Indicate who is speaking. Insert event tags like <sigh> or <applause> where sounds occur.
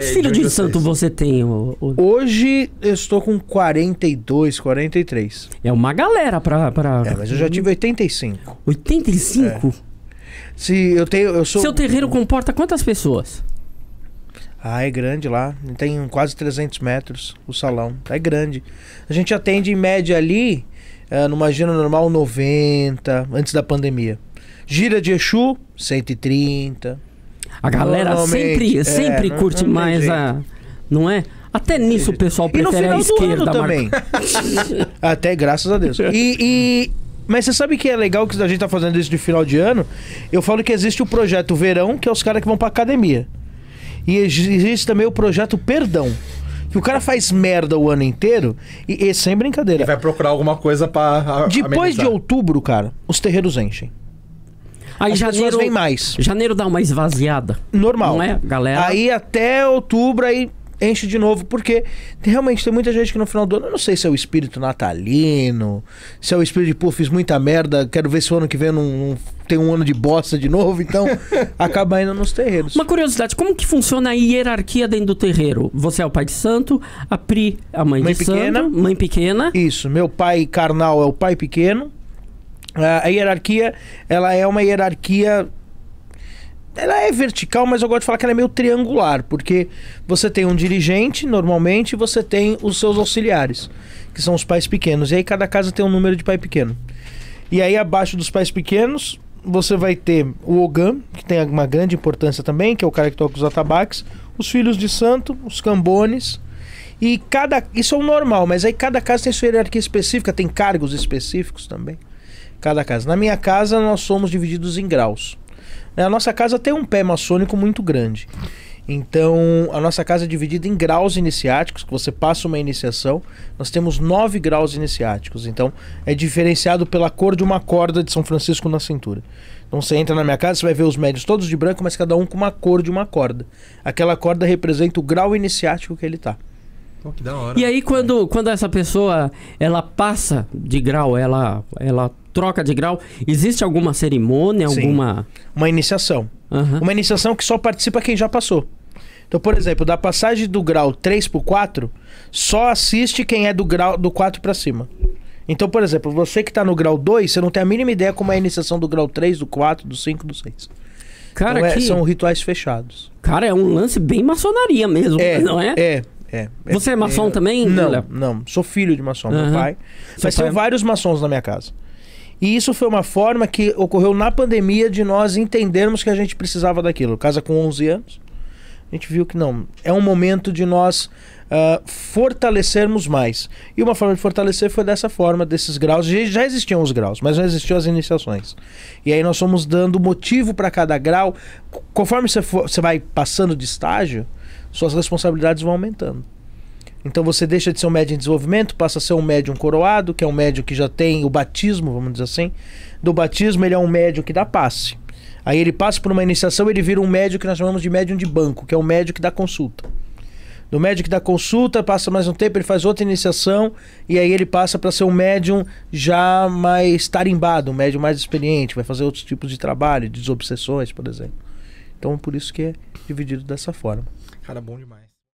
Speaker 1: Quantos é, filhos de, de santo você tem? O, o... Hoje eu estou com 42, 43. É uma galera pra. pra... É, mas eu já tive 85. 85? É. Se eu tenho. Eu sou... Seu terreiro comporta quantas pessoas?
Speaker 2: Ah, é grande lá. Tem quase 300 metros o salão. É grande. A gente atende em média ali, uh, numa gira normal, 90, antes da pandemia. Gira de Exu, 130. A galera sempre, é, sempre curte não, não mais a.
Speaker 1: Não é? Até nisso o pessoal prefere a esquerda também.
Speaker 2: <laughs> Até graças a Deus. E, e, mas você sabe que é legal que a gente tá fazendo isso de final de ano? Eu falo que existe o projeto Verão, que é os caras que vão pra academia. E existe também o projeto Perdão. Que o cara faz merda o ano inteiro e, e sem brincadeira. Ele vai procurar alguma coisa para Depois amenizar. de outubro, cara, os terreiros enchem. Aí As janeiro vem mais.
Speaker 1: Janeiro dá uma esvaziada. Normal. Não é, galera?
Speaker 2: Aí até outubro aí enche de novo, porque realmente tem muita gente que no final do ano, eu não sei se é o espírito natalino, se é o espírito de, pô, fiz muita merda, quero ver se o ano que vem não, não tem um ano de bosta de novo, então <laughs> acaba indo nos terreiros. Uma curiosidade, como que funciona
Speaker 1: a hierarquia dentro do terreiro? Você é o pai de santo, a Pri, a mãe, mãe de pequena, santo, mãe
Speaker 2: pequena. Isso, meu pai carnal é o pai pequeno, a hierarquia, ela é uma hierarquia ela é vertical, mas eu gosto de falar que ela é meio triangular, porque você tem um dirigente, normalmente, e você tem os seus auxiliares, que são os pais pequenos. E aí cada casa tem um número de pai pequeno. E aí abaixo dos pais pequenos, você vai ter o Ogam, que tem uma grande importância também, que é o cara que toca os atabaques, os filhos de santo, os cambones. E cada. Isso é o normal, mas aí cada casa tem sua hierarquia específica, tem cargos específicos também. Cada casa. Na minha casa, nós somos divididos em graus. Né, a nossa casa tem um pé maçônico muito grande. Então, a nossa casa é dividida em graus iniciáticos, que você passa uma iniciação. Nós temos nove graus iniciáticos. Então, é diferenciado pela cor de uma corda de São Francisco na cintura. Então, você entra na minha casa, você vai ver os médios todos de branco, mas cada um com uma cor de uma corda. Aquela corda representa o grau iniciático que ele está.
Speaker 1: Pô, que da hora. E aí quando, quando essa pessoa ela passa de grau, ela ela troca de grau, existe alguma
Speaker 2: cerimônia, Sim. alguma uma iniciação. Uhum. Uma iniciação que só participa quem já passou. Então, por exemplo, da passagem do grau 3 pro 4, só assiste quem é do grau do 4 para cima. Então, por exemplo, você que tá no grau 2, você não tem a mínima ideia como é a iniciação do grau 3, do 4, do 5, do 6.
Speaker 1: Cara, então, é, que... são
Speaker 2: rituais fechados. Cara, é um lance bem maçonaria mesmo, é, <laughs> não é? É. É, é. Você é maçom eu... também? Não, Léo? não. Sou filho de maçom, uhum. meu pai. Mas tem é vários maçons na minha casa. E isso foi uma forma que ocorreu na pandemia de nós entendermos que a gente precisava daquilo. Casa com 11 anos, a gente viu que não. É um momento de nós uh, fortalecermos mais. E uma forma de fortalecer foi dessa forma, desses graus. Já existiam os graus, mas não existiam as iniciações. E aí nós fomos dando motivo para cada grau. Conforme você, for, você vai passando de estágio, suas responsabilidades vão aumentando. Então você deixa de ser um médium em desenvolvimento, passa a ser um médium coroado, que é um médium que já tem o batismo, vamos dizer assim. Do batismo, ele é um médium que dá passe. Aí ele passa por uma iniciação, ele vira um médium que nós chamamos de médium de banco, que é o um médium que dá consulta. Do médium que dá consulta, passa mais um tempo, ele faz outra iniciação, e aí ele passa para ser um médium já mais tarimbado, um médium mais experiente, vai fazer outros tipos de trabalho, desobsessões, por exemplo. Então por isso que é dividido dessa forma. Cara, bom demais.